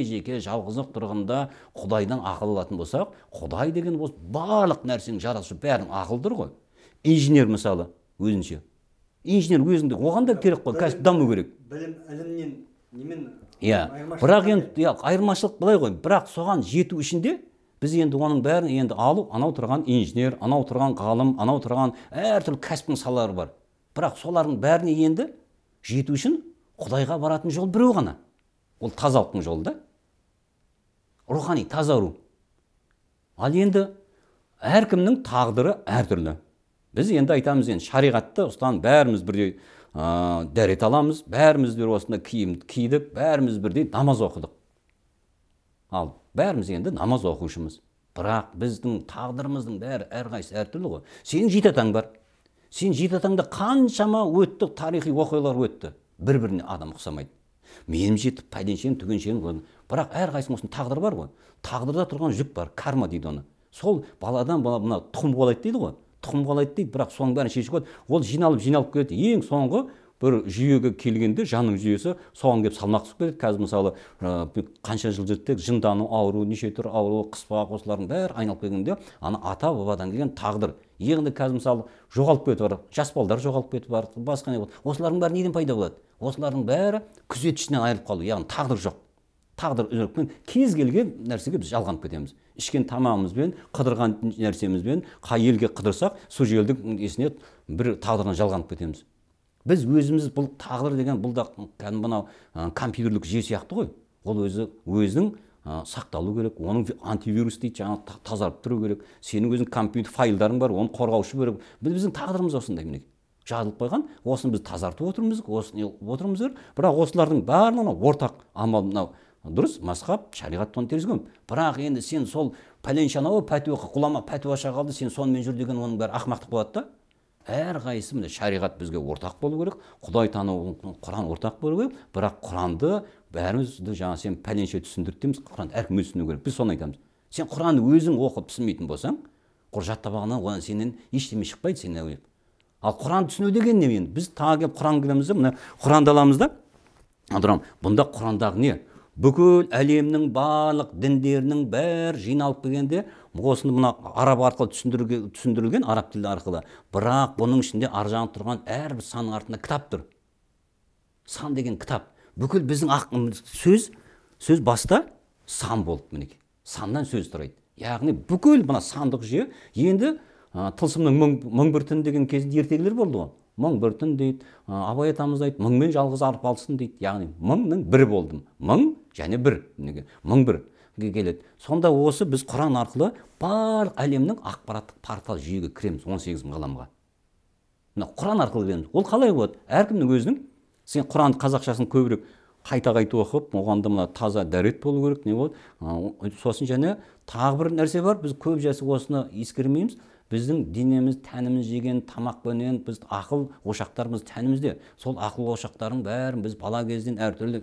жеке жалғыздық тұрғанда құдайдан ақыл алатын болсақ құдай деген осы барлық нәрсенің жаратушы бәрінің ақылдыр ғой инженер мысалы өзінше инженер өзіңде оған да керек қой кәсіп даму керек білім ілімнен немен иә бірақ енді иә айырмашылық былай ғой бірақ соған жету үшін де біз енді оның бәрін енді алу анау тұрған инженер анау тұрған ғалым анау тұрған әртүрлі кәсіптің салалары бар бірақ солардың бәріне енді жету үшін құдайға баратын жол біреу ғана ол тазалықтың жолы да рухани тазару ал енді әркімнің тағдыры әртүрлі біз енді айтамыз енді шариғатты ұстан бәріміз бірдей ә, дәрет аламыз бәріміз бір осындай киім кидік бәріміз бірдей намаз оқыдық ал бәріміз енді намаз оқушымыз бірақ біздің тағдырымыздың бәрі әрқайсысы әртүрлі ғой сен жеті атаң бар сен жеті атаңда қаншама өтті тарихи оқиғалар өтті бір біріне адам ұқсамайды жетіп пәленшем түгеншем ғой бірақ әрқайсысының осының тағдыры бар ғой тағдырда тұрған жүк бар карма дейді оны сол баладан бала мына тұқым қуалайды дейді ғой тұқым қуалайды дейді бірақ соның бәрін шешіп қояды ол жиналып жиналып келеді ең соңғы бір жүйеге келгенде жанның жүйесі соған келіп салмақ түсіп кетеді қазір мысалы ә, қанша жыл жүрдік жындану ауру неше түрлі ауру қыспақ осылардың бәрі айналып келгенде ана ата бабадан келген тағдыр енді қазір мысалы жоғалып кетіп жатыр жас балдар жоғалып кетіп жатыр басқа не осылардың бәрі неден пайда болады осылардың бәрі күзетшісінен айырылып қалу яғни тағдыр жоқ тағдыр үзілікпен кез келген нәрсеге біз жалғанып кетеміз ішкен тамағымызбен қыдырған нәрсемізбен қай елге қыдырсақ сол елдің несіне бір тағдырына жалғанып кетеміз біз өзіміз бұл тағдыр деген бұл да кәдімгі мынау компьютерлік жүйе сияқты ғой ол өзі өзінің ә, сақталу керек оның антивирус дейді жаңағы тазарып тұру керек сенің өзің компьютер файлдарың бар оны қорғаушы керек біздің тағдырымыз осындай мінекей жазылып қойған осыны біз тазартып отырмыз осыны отырмыздар бірақ осылардың барлығына ортақ амал мынау дұрыс масхаб шариғаттан тергізген бірақ енді сен сол пәленше анау пәтуа ғұлама пәтуаша қалды сен сонымен жүр деген оның бәрі ақымақтық болады да әрқайсысы міне шариғат бізге ортақ болу керек құдай тану құран ортақ болу керек бірақ құранды бәрімізді жаңа сен пәленше түсіндірді дейміз құранды әркім өзі түсіну керек біз соны айтамыз сен құранды өзің оқып түсінбейтін болсаң құр жаттап алғаннан одан сенен ештеңе шықпайды сен ал құран түсіну деген не енді біз тағы келіп құран келеміз де мына құранды аламыз да бұнда құрандағы не бүкіл әлемнің барлық діндерінің бәрі жиналып келгенде осыны мына араб арқылы түсіндірілген араб тілі арқылы бірақ бұның ішінде ар жағында тұрған әрбір санның артында кітап тұр сан деген кітап бүкіл біздің ақ, сөз сөз баста сан болды мінекей саннан сөз тұрайды. яғни бүкіл мына сандық жүйе енді тылсымның мың, мың бір түн деген кезінде ертегілер болды ғой мың бір түн дейді абай атамыз айтты мыңмен жалғыз арпалсын дейді яғни мыңның бірі болдым мың және бір мың бір келеді сонда осы біз құран арқылы барлық әлемнің ақпараттық портал жүйеге кіреміз 18 сегіз мың ғаламға мына құран арқылы кіреміз ол қалай болады әркімнің өзінің сен құранды қазақшасын көбірек қайта қайта оқып оған да мына таза дәрет болу керек не болады сосын және тағы бір нәрсе бар біз көп жасы осыны ескермейміз біздің денеміз тәніміз жеген тамақпенен біз ақыл ошақтарымыз тәнімізде сол ақыл ошақтарының бәрін біз бала кезден әртүрлі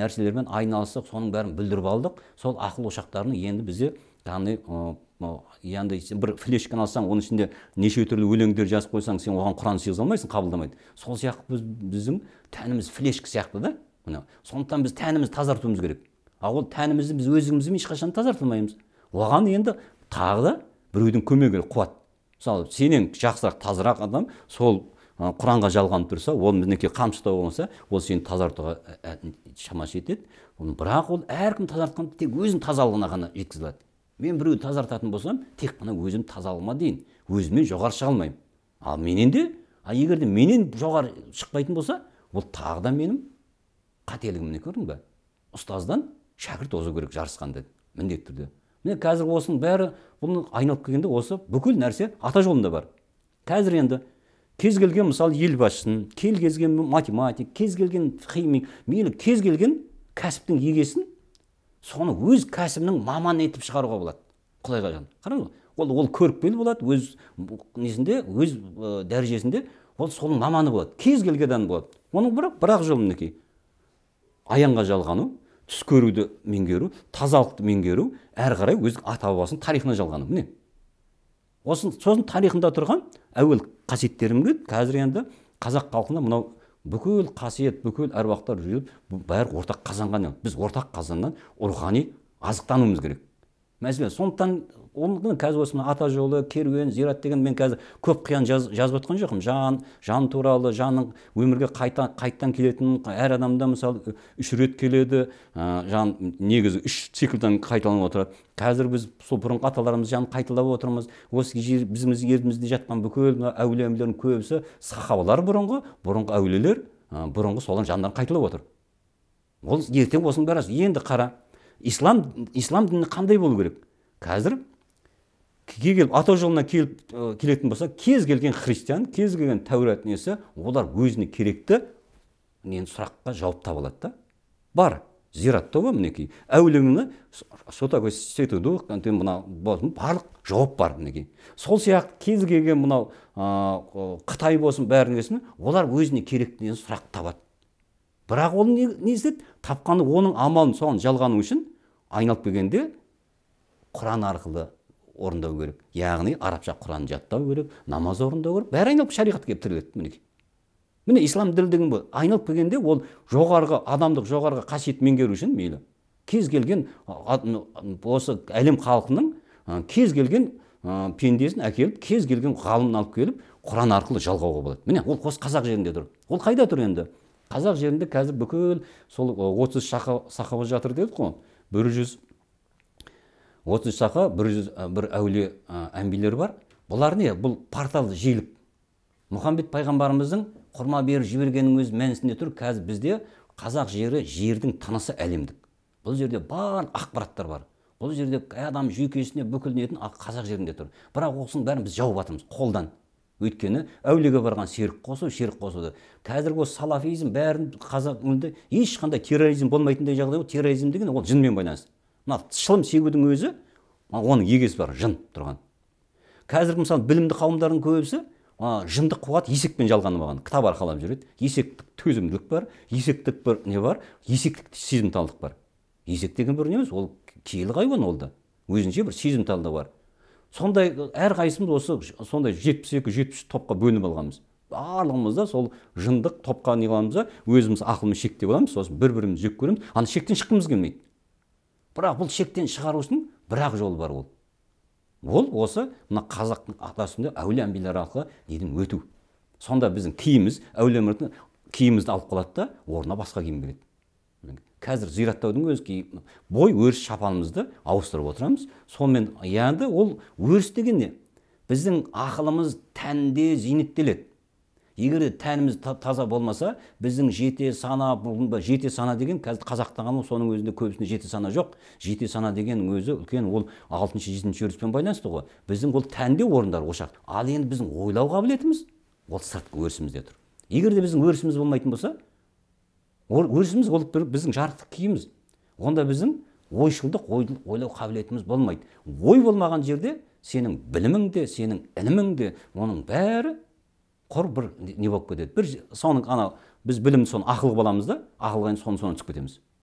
нәрселермен айналысып соның бәрін бүлдіріп алдық сол ақыл ошақтарын енді бізде яғни яғни бір флешканы алсаң оның ішінде неше түрлі өлеңдер жазып қойсаң сен оған құран сыйғыза алмайсың қабылдамайды сол сияқты біз, біздің тәніміз флешка сияқты да міне сондықтан біз тәнімізді тазартуымыз керек ал ол тәнімізді біз өзімізбен ешқашан тазарта алмаймыз оған енді тағы да біреудің көмегі қуат мысалы сенен жақсырақ тазарақ адам сол құранға жалғанып тұрса ол мінекей қамшыда болмаса ол сені тазартуға шамасы жетеді бірақ ол әркім тазартқан тек өзінің тазалығына ғана жеткізе алады мен біреуді тазартатын болсам тек қана өзім тазалығыма дейін өзімнен жоғары шыға алмаймын ал менен де ал егер де менен жоғары шықпайтын болса ол тағы да менің қателігім міне көрдің ба ұстаздан шәкірт озу керек жарысқан деді міндетті түрде міне қазір осының бәрі бұны айналып келгенде осы бүкіл нәрсе ата жолында бар қазір енді кез келген мысалы ел басшысын кез келген математик кез келген химик мейлі кез келген кәсіптің егесін соны өз кәсібінің маманы етіп шығаруға болады құдайға жан қараңыз ол ол көріпкел болады өз несінде өз ә, дәрежесінде ол соның маманы болады кез келген адам болады оның бірақ бір ақ жолы мінекей аянға жалғану түс көруді меңгеру тазалықты меңгеру әрі қарай өзінің ата бабасының тарихына жалғану міне осы сосын тарихында тұрған әуел қасиеттерімге қазір енді қазақ халқына мынау бүкіл қасиет бүкіл әруақтар жүріп бәрі ортақ қазанға біз ортақ қазаннан рухани азықтануымыз керек мәселе сондықтан оны қазір осы ата жолы керуен зират деген мен қазір көп қиян жаз, жазып жатқан жоқпын жан жан туралы жанның өмірге қайта қайттан келетінін әр адамда мысалы үш рет келеді ә, жан негізі үш циклдан қайталанып отырады қазір біз сол бұрынғы аталарымыз жанын қайталап отырмыз осы жер біздің жерімізде жатқан бүкіл мына әулиелердің көбісі сахабалар бұрынғы бұрынғы әулиелер бұрынғы солардың жандарын қайталап отыр ол ертең осының бәрі енді қара ислам ислам діні қандай болу керек қазір кеге келіп ата жолына келіп келетін болса кез келген христиан кез келген тәурат несі олар өзіне керекті нені сұраққа жауап таба алады да бар зиратта ғой мінекей әулемені что такое дух мына барлық жауап бар мінекей сол сияқты кез келген мынау қытай болсын бәрінің олар өзіне нені сұрақ табады бірақ ол не, не істеді тапқаны оның амалын соған жалғану үшін айналып келгенде құран арқылы орындау керек яғни арабша құран жаттау керек намаз орындау керек бәрі айналып шариғатқа келіп тіреледі мінекей міне ислам ділі деген бұл айналып келгенде ол жоғарғы адамдық жоғарғы қасиет меңгеру үшін мейлі кез келген осы әлем халқының кез келген пендесін әкеліп кез келген ғалымын алып келіп құран арқылы жалғауға болады міне ол осы қазақ жерінде тұр ол қайда тұр енді қазақ жерінде қазір бүкіл сол отыз шақа жатыр дедік қой бір жүз отыз саха бір жүз бір әулие әмбилер бар бұлар не бұл портал желіп мұхаммед пайғамбарымыздың құрма беріп жібергеннің өзі мәнісінде тұр қазір бізде қазақ жері жердің тынысы әлемдік бұл жерде барлық ақпараттар бар бұл жерде адам жүйкесіне бүкіл нетін қазақ жерінде тұр бірақ осының бәрін біз жауып жатырмыз қолдан өйткені әулиеге барған серік қосу серік қосуды қазіргі осы салафизм бәрін қазақ елінде ешқандай терроризм болмайтындай жағдай ол терроризм деген ол жынмен байланысты мына шылым шегудің өзі оның егесі бар жын тұрған қазіргі мысалы білімді қауымдардың көбісі жынды жындық қуат есекпен жалғанмаған кітап арқалап жүреді есектік төзімділік бар есектік бір не бар есектік сезімталдық бар есек деген бір не емес ол киелі хайуан ол да өзінше бір сезімталдығы бар сондай әрқайсымыз осы сондай жетпіс екі жетпіс топқа бөлініп алғанбыз барлығымыз да сол жындық топқа не да өзіміз ақылымыз шектеп аламыз сосын бір бірімізді жек көреміз ана шектен шыққымыз келмейді бірақ бұл шектен шығару үшін бір ақ жол бар ол ол осы мына қазақтың ата әуле әулие әмбилер арқылы неден өту сонда біздің киіміз әулие киімімізді алып қалады да орнына басқа киім келеді қазір зираттаудың өзі бой өріс шапанымызды ауыстырып отырамыз сонымен енді ол өріс деген не біздің ақылымыз тәнде зейнеттеледі егер де тәніміз таза болмаса біздің жете сана жете сана деген қазір қазақта соның өзінде көбісінде жете сана жоқ жете сана дегеннің өзі үлкен ол алтыншы жетінші өріспен байланысты ғой біздің ол тәнде орындар ол ал енді біздің ойлау қабілетіміз ол сыртқы өрісімізде тұр егер де біздің өрісіміз болмайтын болса өзіміз ол бір біздің жарықтық күйіміз онда біздің ойшылдық ойлау қабілетіміз болмайды ой болмаған жерде сенің білімің де сенің ілімің де оның бәрі құр бір не болып кетеді бір соның анау біз білім соны ақыл аламыз да ақылға соны соны түсіп кетеміз